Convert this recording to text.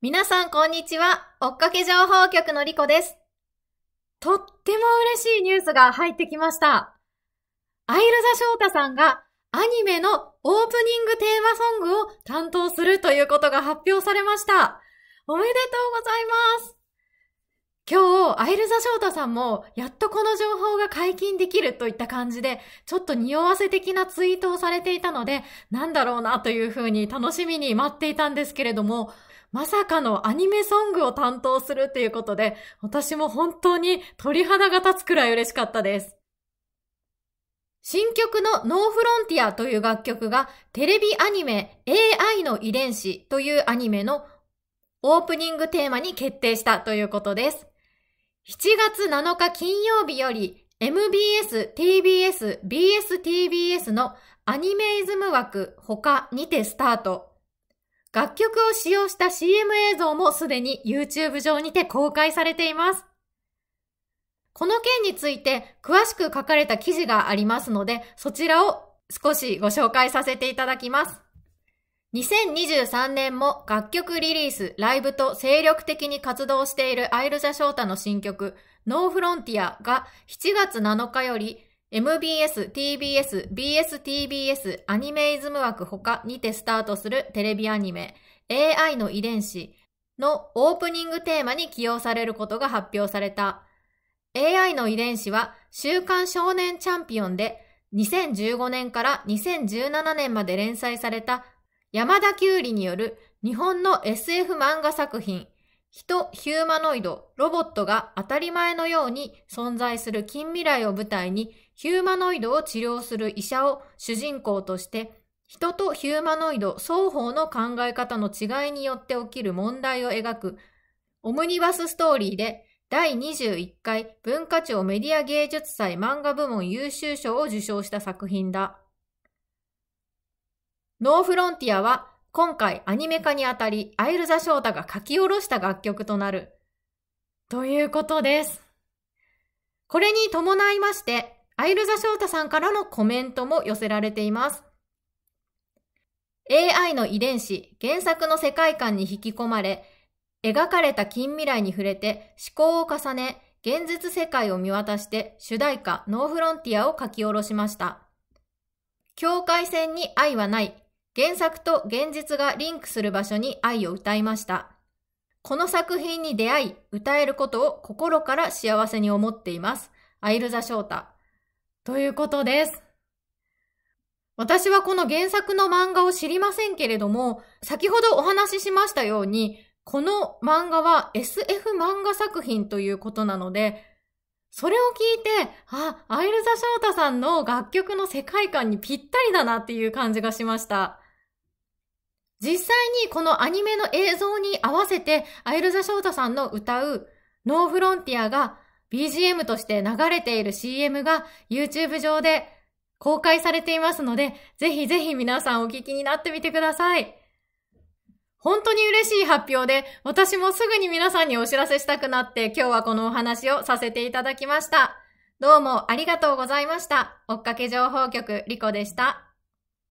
皆さん、こんにちは。追っかけ情報局のりこです。とっても嬉しいニュースが入ってきました。アイルザ翔太さんがアニメのオープニングテーマソングを担当するということが発表されました。おめでとうございます。今日、アイルザ・ショータさんも、やっとこの情報が解禁できるといった感じで、ちょっと匂わせ的なツイートをされていたので、なんだろうなというふうに楽しみに待っていたんですけれども、まさかのアニメソングを担当するということで、私も本当に鳥肌が立つくらい嬉しかったです。新曲のノーフロンティアという楽曲がテレビアニメ AI の遺伝子というアニメのオープニングテーマに決定したということです。7月7日金曜日より MBS、TBS、BSTBS のアニメイズム枠他にてスタート。楽曲を使用した CM 映像もすでに YouTube 上にて公開されています。この件について詳しく書かれた記事がありますので、そちらを少しご紹介させていただきます。2023年も楽曲リリース、ライブと精力的に活動しているアイルジャショータの新曲、ノーフロンティアが7月7日より MBS、TBS、BSTBS、アニメイズム枠他にてスタートするテレビアニメ AI の遺伝子のオープニングテーマに起用されることが発表された。AI の遺伝子は週刊少年チャンピオンで2015年から2017年まで連載された山田きゅうりによる日本の SF 漫画作品、人、ヒューマノイド、ロボットが当たり前のように存在する近未来を舞台に、ヒューマノイドを治療する医者を主人公として、人とヒューマノイド双方の考え方の違いによって起きる問題を描く、オムニバスストーリーで、第21回文化庁メディア芸術祭漫画部門優秀賞を受賞した作品だ。ノーフロンティアは今回アニメ化にあたり、アイルザ・ショータが書き下ろした楽曲となる。ということです。これに伴いまして、アイルザ・ショータさんからのコメントも寄せられています。AI の遺伝子、原作の世界観に引き込まれ、描かれた近未来に触れて思考を重ね、現実世界を見渡して主題歌ノーフロンティアを書き下ろしました。境界線に愛はない原作と現実がリンクする場所に愛を歌いました。この作品に出会い、歌えることを心から幸せに思っています。アイルザ翔太。ということです。私はこの原作の漫画を知りませんけれども、先ほどお話ししましたように、この漫画は SF 漫画作品ということなので、それを聞いて、あ、アイルザ・ショータさんの楽曲の世界観にぴったりだなっていう感じがしました。実際にこのアニメの映像に合わせて、アイルザ・ショータさんの歌うノーフロンティアが BGM として流れている CM が YouTube 上で公開されていますので、ぜひぜひ皆さんお聞きになってみてください。本当に嬉しい発表で、私もすぐに皆さんにお知らせしたくなって今日はこのお話をさせていただきました。どうもありがとうございました。追っかけ情報局リコでした。